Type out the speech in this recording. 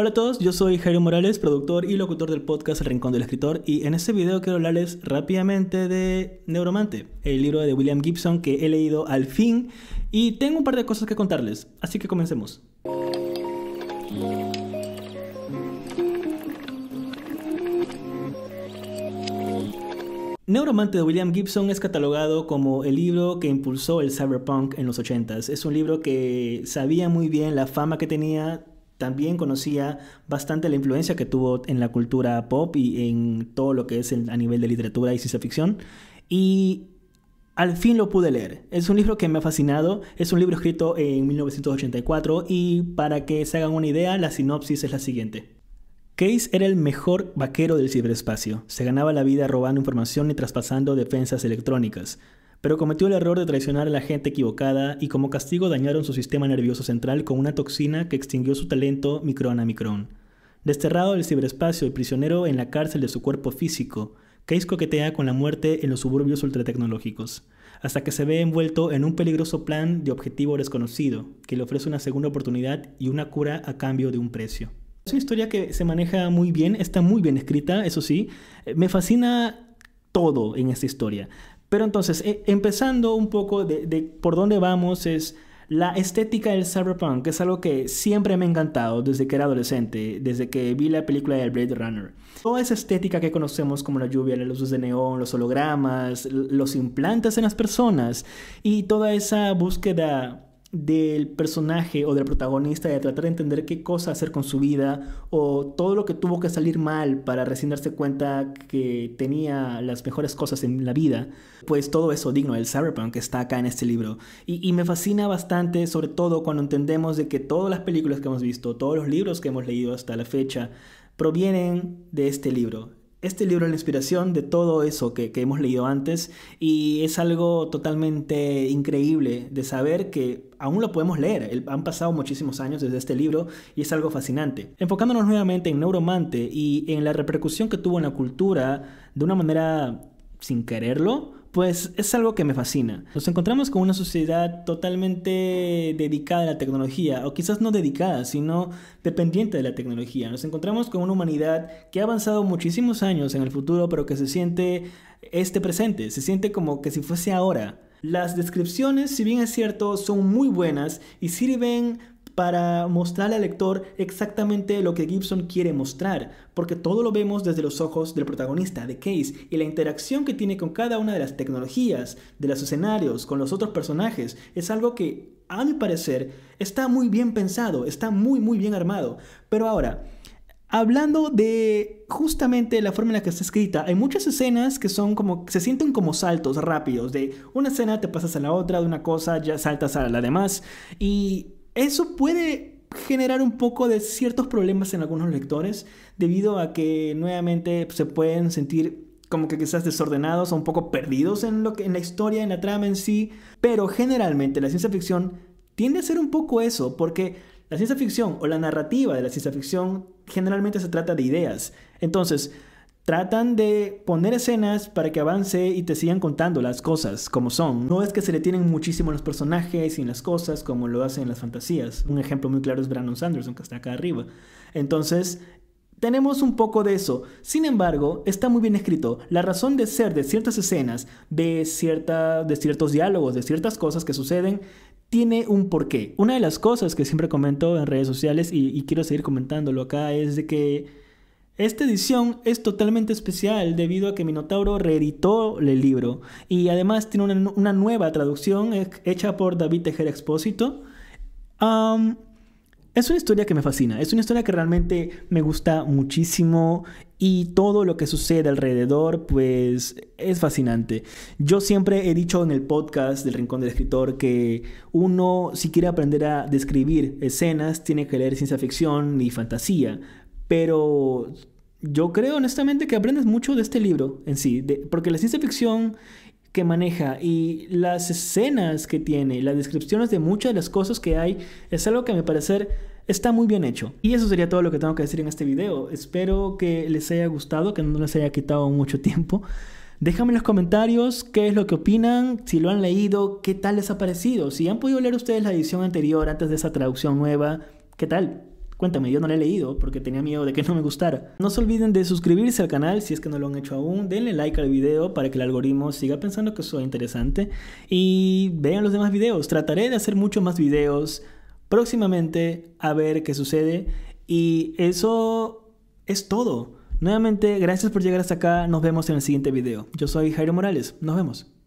Hola a todos, yo soy Jairo Morales, productor y locutor del podcast El Rincón del Escritor y en este video quiero hablarles rápidamente de Neuromante, el libro de William Gibson que he leído al fin y tengo un par de cosas que contarles, así que comencemos. Neuromante de William Gibson es catalogado como el libro que impulsó el cyberpunk en los 80s. Es un libro que sabía muy bien la fama que tenía, también conocía bastante la influencia que tuvo en la cultura pop y en todo lo que es a nivel de literatura y ciencia ficción. Y al fin lo pude leer. Es un libro que me ha fascinado. Es un libro escrito en 1984 y para que se hagan una idea, la sinopsis es la siguiente. Case era el mejor vaquero del ciberespacio. Se ganaba la vida robando información y traspasando defensas electrónicas pero cometió el error de traicionar a la gente equivocada y como castigo dañaron su sistema nervioso central con una toxina que extinguió su talento micrón a micrón. Desterrado del ciberespacio y prisionero en la cárcel de su cuerpo físico, Case coquetea con la muerte en los suburbios ultratecnológicos, hasta que se ve envuelto en un peligroso plan de objetivo desconocido, que le ofrece una segunda oportunidad y una cura a cambio de un precio. Es una historia que se maneja muy bien, está muy bien escrita, eso sí. Eh, me fascina todo en esta historia. Pero entonces, e, empezando un poco de, de, por dónde vamos es la estética del cyberpunk, que es algo que siempre me ha encantado desde que era adolescente, desde que vi la película de Blade Runner. Toda esa estética que conocemos como la lluvia, las luces de neón, los hologramas, los implantes en las personas y toda esa búsqueda del personaje o del protagonista de tratar de entender qué cosa hacer con su vida o todo lo que tuvo que salir mal para recién darse cuenta que tenía las mejores cosas en la vida, pues todo eso digno del cyberpunk que está acá en este libro. Y, y, me fascina bastante, sobre todo cuando entendemos de que todas las películas que hemos visto, todos los libros que hemos leído hasta la fecha, provienen de este libro este libro es la inspiración de todo eso que, hemos leído antes y es algo totalmente increíble de saber que aún lo podemos leer. han pasado muchísimos años desde este libro y es algo fascinante. Enfocándonos nuevamente en Neuromante y en la repercusión que tuvo en la cultura de una manera sin quererlo, pues es algo que me fascina. Nos encontramos con una sociedad totalmente dedicada a la tecnología, o quizás no dedicada, sino dependiente de la tecnología. Nos encontramos con una humanidad que ha avanzado muchísimos años en el futuro, pero que se siente este presente, se siente como que si fuese ahora. Las descripciones, si bien es cierto, son muy buenas y sirven para mostrarle al lector exactamente lo que Gibson quiere mostrar, porque todo lo vemos desde los ojos del protagonista, de Case, y la interacción que tiene con cada una de las tecnologías, de los escenarios, con los otros personajes, es algo que, a mi parecer, está muy bien pensado, está muy, muy bien armado. Pero ahora, Hablando de justamente la forma en la que está escrita, hay muchas escenas que son como, se sienten como saltos rápidos, de una escena te pasas a la otra, de una cosa ya saltas a la demás, y eso puede generar un poco de ciertos problemas en algunos lectores, debido a que nuevamente se pueden sentir como que quizás desordenados o un poco perdidos en, lo que, en la historia, en la trama en sí, pero generalmente la ciencia ficción tiende a ser un poco eso, porque la ciencia ficción o la narrativa de la ciencia ficción generalmente se trata de ideas. Entonces, tratan de poner escenas para que avance y te sigan contando las cosas como son. No es que se le tienen muchísimo los personajes y las cosas como lo hacen en las fantasías. Un ejemplo muy claro es Brandon Sanderson, que está acá arriba. Entonces, tenemos un poco de eso. Sin embargo, está muy bien escrito. La razón de ser de ciertas escenas, de, cierta, de ciertos diálogos, de ciertas cosas que suceden, tiene un porqué. Una de las cosas que siempre comento en redes sociales y, y quiero seguir comentándolo acá es de que esta edición es totalmente especial debido a que Minotauro reeditó el libro y además tiene una, nueva traducción eh, hecha por David Tejera Expósito. es una historia que me fascina, es una historia que realmente me gusta muchísimo y todo lo que sucede alrededor pues es fascinante. Yo siempre he dicho en el podcast del Rincón del Escritor que uno si quiere aprender a describir escenas tiene que leer ciencia ficción y fantasía, pero yo creo honestamente que aprendes mucho de este libro en sí, porque la ciencia ficción que maneja y las escenas que tiene, las descripciones de muchas de las cosas que hay, es algo que a mi parecer está muy bien hecho. Y eso sería todo lo que tengo que decir en este video. Espero que les haya gustado, que no les haya quitado mucho tiempo. Déjame en los comentarios qué es lo que opinan, si lo han leído, qué tal les ha parecido, si han podido leer ustedes la edición anterior antes de esa traducción nueva, qué tal. Cuéntame, yo no la he leído porque tenía miedo de que no me gustara. No se olviden de suscribirse al canal si es que no lo han hecho aún. Denle like al video para que el algoritmo siga pensando que soy interesante. Y vean los demás videos. Trataré de hacer muchos más videos próximamente a ver qué sucede. Y eso es todo. Nuevamente, gracias por llegar hasta acá. Nos vemos en el siguiente video. Yo soy Jairo Morales. Nos vemos.